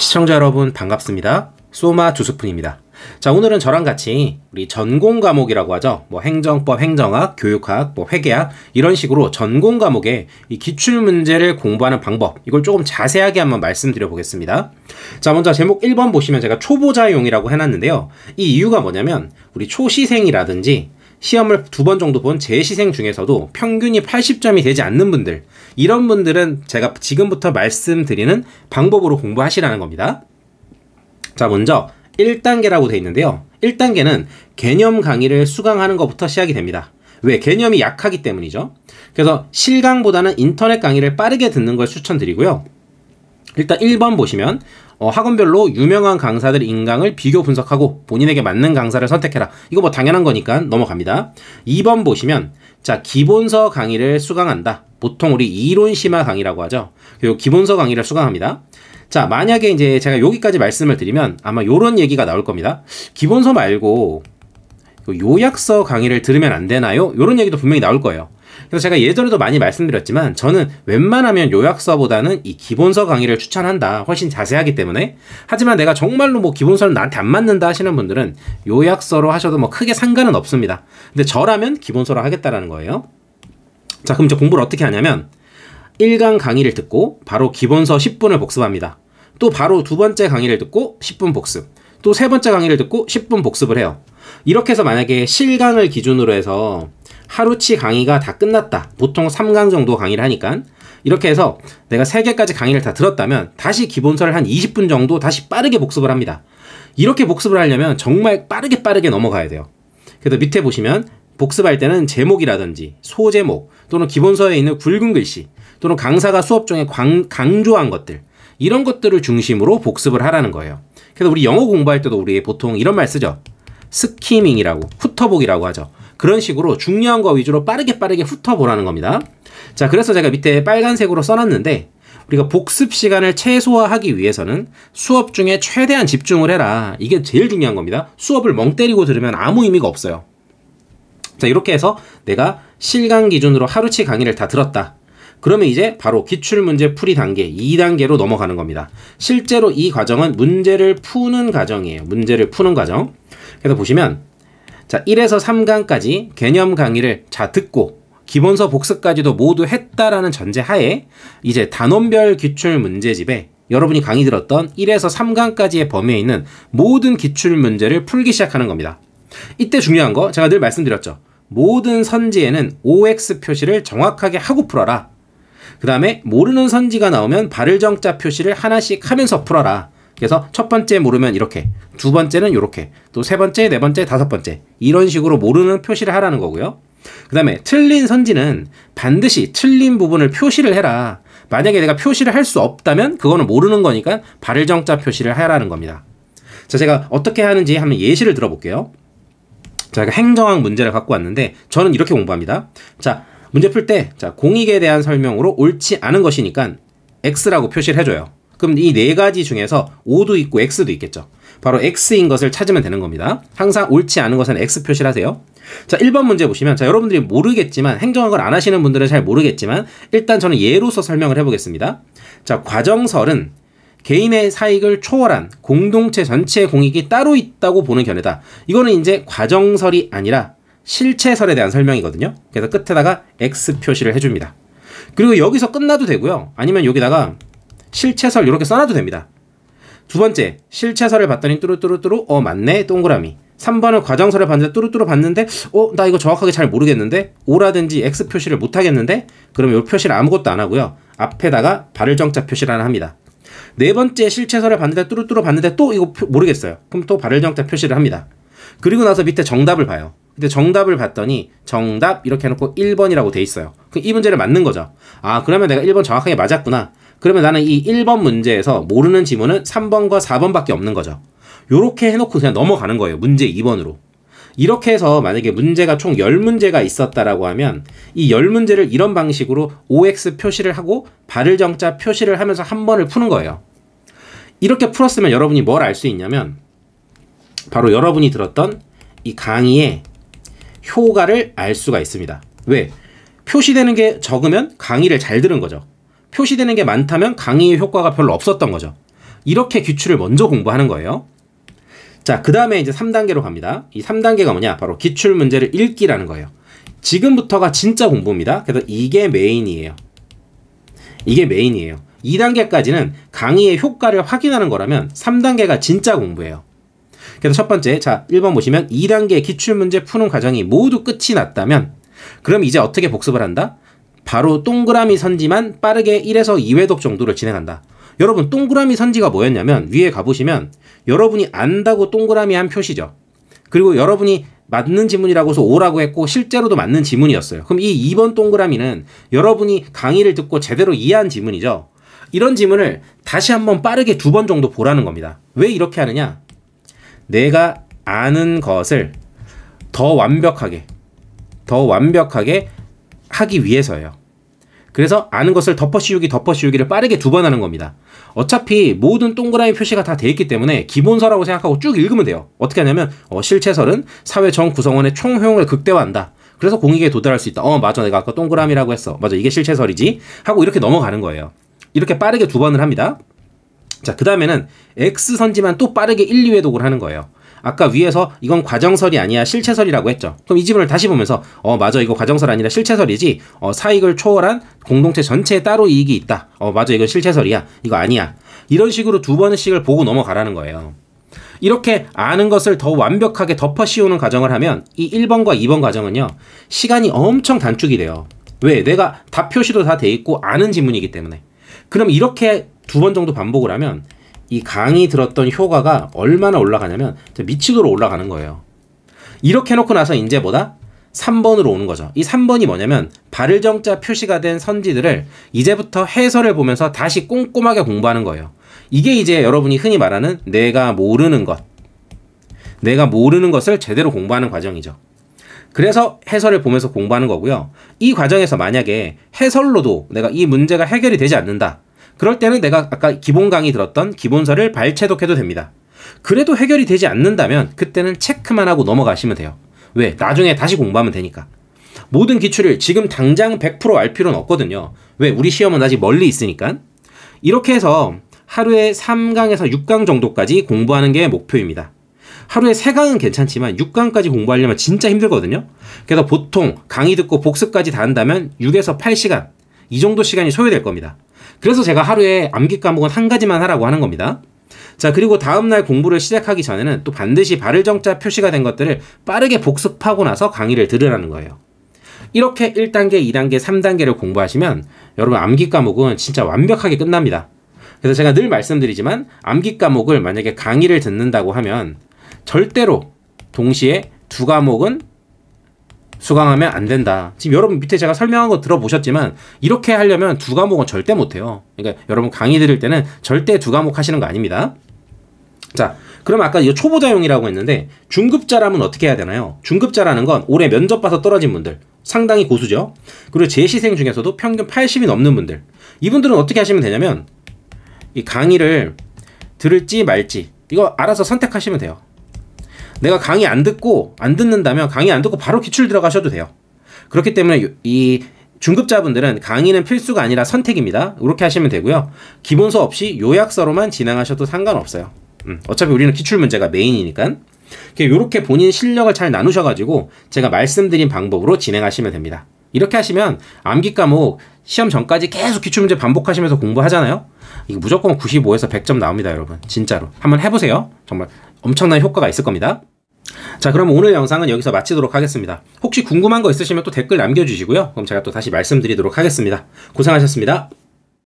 시청자 여러분 반갑습니다. 소마 주스푼입니다 자, 오늘은 저랑 같이 우리 전공 과목이라고 하죠. 뭐 행정법, 행정학, 교육학, 뭐 회계학 이런 식으로 전공 과목의 이 기출 문제를 공부하는 방법 이걸 조금 자세하게 한번 말씀드려 보겠습니다. 자, 먼저 제목 1번 보시면 제가 초보자용이라고 해 놨는데요. 이 이유가 뭐냐면 우리 초시생이라든지 시험을 두 번 정도 본 재시생 중에서도 평균이 80점이 되지 않는 분들 이런 분들은 제가 지금부터 말씀드리는 방법으로 공부하시라는 겁니다. 자, 먼저 1단계라고 되어 있는데요. 1단계는 개념 강의를 수강하는 것부터 시작이 됩니다. 왜? 개념이 약하기 때문이죠. 그래서 실강보다는 인터넷 강의를 빠르게 듣는 걸 추천드리고요. 일단 1번 보시면 어, 학원별로 유명한 강사들 인강을 비교 분석하고 본인에게 맞는 강사를 선택해라. 이거 뭐 당연한 거니까 넘어갑니다. 2번 보시면 자 기본서 강의를 수강한다. 보통 우리 이론 심화 강의라고 하죠. 그리고 기본서 강의를 수강합니다. 자, 만약에 이제 제가 여기까지 말씀을 드리면 아마 요런 얘기가 나올 겁니다. 기본서 말고 그 요약서 강의를 들으면 안 되나요? 요런 얘기도 분명히 나올 거예요. 그래서 제가 예전에도 많이 말씀드렸지만 저는 웬만하면 요약서보다는 이 기본서 강의를 추천한다. 훨씬 자세하기 때문에. 하지만 내가 정말로 뭐 기본서는 나한테 안 맞는다 하시는 분들은 요약서로 하셔도 뭐 크게 상관은 없습니다. 근데 저라면 기본서로 하겠다라는 거예요. 자, 그럼 이제 공부를 어떻게 하냐면 1강 강의를 듣고 바로 기본서 10분을 복습합니다. 또 바로 두 번째 강의를 듣고 10분 복습. 또 세 번째 강의를 듣고 10분 복습을 해요. 이렇게 해서 만약에 실강을 기준으로 해서 하루치 강의가 다 끝났다. 보통 3강 정도 강의를 하니까 이렇게 해서 내가 3개까지 강의를 다 들었다면 다시 기본서를 한 20분 정도 다시 빠르게 복습을 합니다. 이렇게 복습을 하려면 정말 빠르게 빠르게 넘어가야 돼요. 그래서 밑에 보시면 복습할 때는 제목이라든지 소제목 또는 기본서에 있는 굵은 글씨 또는 강사가 수업 중에 광, 강조한 것들 이런 것들을 중심으로 복습을 하라는 거예요. 그래서 우리 영어 공부할 때도 우리 보통 이런 말 쓰죠. 스키밍이라고 훑어보기라고 하죠. 그런 식으로 중요한 거 위주로 빠르게 빠르게 훑어보라는 겁니다. 자 그래서 제가 밑에 빨간색으로 써놨는데 우리가 복습 시간을 최소화하기 위해서는 수업 중에 최대한 집중을 해라. 이게 제일 중요한 겁니다. 수업을 멍 때리고 들으면 아무 의미가 없어요. 자, 이렇게 해서 내가 실강 기준으로 하루치 강의를 다 들었다. 그러면 이제 바로 기출문제 풀이 단계 2단계로 넘어가는 겁니다. 실제로 이 과정은 문제를 푸는 과정이에요. 문제를 푸는 과정. 그래서 보시면 자 1에서 3강까지 개념 강의를 자 듣고 기본서 복습까지도 모두 했다라는 전제하에 이제 단원별 기출문제집에 여러분이 강의 들었던 1에서 3강까지의 범위에 있는 모든 기출문제를 풀기 시작하는 겁니다. 이때 중요한 거 제가 늘 말씀드렸죠. 모든 선지에는 OX 표시를 정확하게 하고 풀어라. 그 다음에 모르는 선지가 나오면 발을정자 표시를 하나씩 하면서 풀어라. 그래서 첫 번째 모르면 이렇게, 두 번째는 이렇게, 또 세 번째, 네 번째, 다섯 번째 이런 식으로 모르는 표시를 하라는 거고요. 그 다음에 틀린 선지는 반드시 틀린 부분을 표시를 해라. 만약에 내가 표시를 할 수 없다면 그거는 모르는 거니까 발을정자 표시를 하라는 겁니다. 자, 제가 어떻게 하는지 한번 예시를 들어볼게요. 저가 행정학 문제를 갖고 왔는데 저는 이렇게 공부합니다. 자, 문제 풀 때 자, 공익에 대한 설명으로 옳지 않은 것이니까 x라고 표시를 해 줘요. 그럼 이 네 가지 중에서 o 도 있고 x도 있겠죠. 바로 x인 것을 찾으면 되는 겁니다. 항상 옳지 않은 것은 x 표시를 하세요. 자, 1번 문제 보시면 자, 여러분들이 모르겠지만 행정학을 안 하시는 분들은 잘 모르겠지만 일단 저는 예로서 설명을 해 보겠습니다. 자, 과정설은 개인의 사익을 초월한 공동체 전체의 공익이 따로 있다고 보는 견해다. 이거는 이제 과정설이 아니라 실체설에 대한 설명이거든요. 그래서 끝에다가 X 표시를 해줍니다. 그리고 여기서 끝나도 되고요. 아니면 여기다가 실체설 이렇게 써놔도 됩니다. 두 번째, 실체설을 봤더니 뚜루뚜루뚜루 어 맞네 동그라미 3번을 과정설을 봤는데 뚜루뚜루 봤는데 어 나 이거 정확하게 잘 모르겠는데 오라든지 X 표시를 못하겠는데 그러면 이 표시를 아무것도 안 하고요. 앞에다가 발을 정자 표시를 하나 합니다. 네 번째 실체설을 봤는데 뚜루뚜루 봤는데 또 이거 모르겠어요. 그럼 또 발열정답 표시를 합니다. 그리고 나서 밑에 정답을 봐요. 근데 정답을 봤더니 정답 이렇게 해놓고 1번이라고 돼 있어요. 그이 문제를 맞는 거죠. 아 그러면 내가 1번 정확하게 맞았구나. 그러면 나는 이 1번 문제에서 모르는 지문은 3번과 4번밖에 없는 거죠. 요렇게 해놓고 그냥 넘어가는 거예요. 문제 2번으로. 이렇게 해서 만약에 문제가 총 10문제가 있었다라고 하면 이 10문제를 이런 방식으로 OX 표시를 하고 발을 정자 표시를 하면서 한 번을 푸는 거예요. 이렇게 풀었으면 여러분이 뭘 알 수 있냐면 바로 여러분이 들었던 이 강의의 효과를 알 수가 있습니다. 왜? 표시되는 게 적으면 강의를 잘 들은 거죠. 표시되는 게 많다면 강의의 효과가 별로 없었던 거죠. 이렇게 기출을 먼저 공부하는 거예요. 자, 그 다음에 이제 3단계로 갑니다. 이 3단계가 뭐냐? 바로 기출 문제를 읽기라는 거예요. 지금부터가 진짜 공부입니다. 그래서 이게 메인이에요. 이게 메인이에요. 2단계까지는 강의의 효과를 확인하는 거라면 3단계가 진짜 공부예요. 그래서 첫 번째, 자, 1번 보시면 2단계 기출문제 푸는 과정이 모두 끝이 났다면 그럼 이제 어떻게 복습을 한다? 바로 동그라미 선지만 빠르게 1에서 2회독 정도를 진행한다. 여러분 동그라미 선지가 뭐였냐면 위에 가보시면 여러분이 안다고 동그라미 한 표시죠. 그리고 여러분이 맞는 지문이라고 해서 오라고 했고 실제로도 맞는 지문이었어요. 그럼 이 2번 동그라미는 여러분이 강의를 듣고 제대로 이해한 지문이죠. 이런 지문을 다시 한번 빠르게 두 번 정도 보라는 겁니다. 왜 이렇게 하느냐? 내가 아는 것을 더 완벽하게, 더 완벽하게 하기 위해서예요. 그래서 아는 것을 덮어 씌우기, 덮어 씌우기를 빠르게 두 번 하는 겁니다. 어차피 모든 동그라미 표시가 다 돼 있기 때문에 기본서라고 생각하고 쭉 읽으면 돼요. 어떻게 하냐면 어, 실체설은 사회 전 구성원의 총 효용을 극대화한다. 그래서 공익에 도달할 수 있다. 어, 맞아. 내가 아까 동그라미라고 했어. 맞아. 이게 실체설이지. 하고 이렇게 넘어가는 거예요. 이렇게 빠르게 두 번을 합니다. 자, 그 다음에는 X선지만 또 빠르게 1, 2회독을 하는 거예요. 아까 위에서 이건 과정설이 아니야 실체설이라고 했죠. 그럼 이 지문을 다시 보면서 어 맞아 이거 과정설 아니라 실체설이지. 어 사익을 초월한 공동체 전체에 따로 이익이 있다. 어 맞아 이건 실체설이야. 이거 아니야. 이런 식으로 두 번씩을 보고 넘어가라는 거예요. 이렇게 아는 것을 더 완벽하게 덮어 씌우는 과정을 하면 이 1번과 2번 과정은요. 시간이 엄청 단축이 돼요. 왜? 내가 답 표시도 다 돼 있고 아는 지문이기 때문에. 그럼 이렇게 두 번 정도 반복을 하면 이 강이 들었던 효과가 얼마나 올라가냐면 미치도록 올라가는 거예요. 이렇게 해놓고 나서 이제 뭐다? 3번으로 오는 거죠. 이 3번이 뭐냐면 발을 정자 표시가 된 선지들을 이제부터 해설을 보면서 다시 꼼꼼하게 공부하는 거예요. 이게 이제 여러분이 흔히 말하는 내가 모르는 것. 내가 모르는 것을 제대로 공부하는 과정이죠. 그래서 해설을 보면서 공부하는 거고요. 이 과정에서 만약에 해설로도 내가 이 문제가 해결이 되지 않는다. 그럴 때는 내가 아까 기본 강의 들었던 기본서를 발췌독해도 됩니다. 그래도 해결이 되지 않는다면 그때는 체크만 하고 넘어가시면 돼요. 왜? 나중에 다시 공부하면 되니까. 모든 기출을 지금 당장 100%알 필요는 없거든요. 왜? 우리 시험은 아직 멀리 있으니까. 이렇게 해서 하루에 3강에서 6강 정도까지 공부하는 게 목표입니다. 하루에 3강은 괜찮지만 6강까지 공부하려면 진짜 힘들거든요. 그래서 보통 강의 듣고 복습까지 다 한다면 6에서8시간이 정도 시간이 소요될 겁니다. 그래서 제가 하루에 암기 과목은 한 가지만 하라고 하는 겁니다. 자 그리고 다음날 공부를 시작하기 전에는 또 반드시 발을 정자 표시가 된 것들을 빠르게 복습하고 나서 강의를 들으라는 거예요. 이렇게 1단계, 2단계, 3단계를 공부하시면 여러분 암기 과목은 진짜 완벽하게 끝납니다. 그래서 제가 늘 말씀드리지만 암기 과목을 만약에 강의를 듣는다고 하면 절대로 동시에 두 과목은 수강하면 안 된다. 지금 여러분 밑에 제가 설명한 거 들어보셨지만 이렇게 하려면 두 과목은 절대 못해요. 그러니까 여러분 강의 들을 때는 절대 두 과목 하시는 거 아닙니다. 자, 그럼 아까 이 초보자용이라고 했는데 중급자라면 어떻게 해야 되나요? 중급자라는 건 올해 면접 봐서 떨어진 분들 상당히 고수죠. 그리고 재시생 중에서도 평균 80이 넘는 분들 이분들은 어떻게 하시면 되냐면 이 강의를 들을지 말지 이거 알아서 선택하시면 돼요. 내가 강의 안 듣고 안 듣는다면 강의 안 듣고 바로 기출 들어가셔도 돼요. 그렇기 때문에 이 중급자분들은 강의는 필수가 아니라 선택입니다. 이렇게 하시면 되고요. 기본서 없이 요약서로만 진행하셔도 상관없어요. 음, 어차피 우리는 기출 문제가 메인이니까. 이렇게 본인 실력을 잘 나누셔가지고 제가 말씀드린 방법으로 진행하시면 됩니다. 이렇게 하시면 암기 과목 시험 전까지 계속 기출문제 반복하시면서 공부하잖아요. 이거 무조건 95에서 100점 나옵니다, 여러분. 진짜로. 한번 해보세요. 정말 엄청난 효과가 있을 겁니다. 자, 그럼 오늘 영상은 여기서 마치도록 하겠습니다. 혹시 궁금한 거 있으시면 또 댓글 남겨주시고요. 그럼 제가 또 다시 말씀드리도록 하겠습니다. 고생하셨습니다.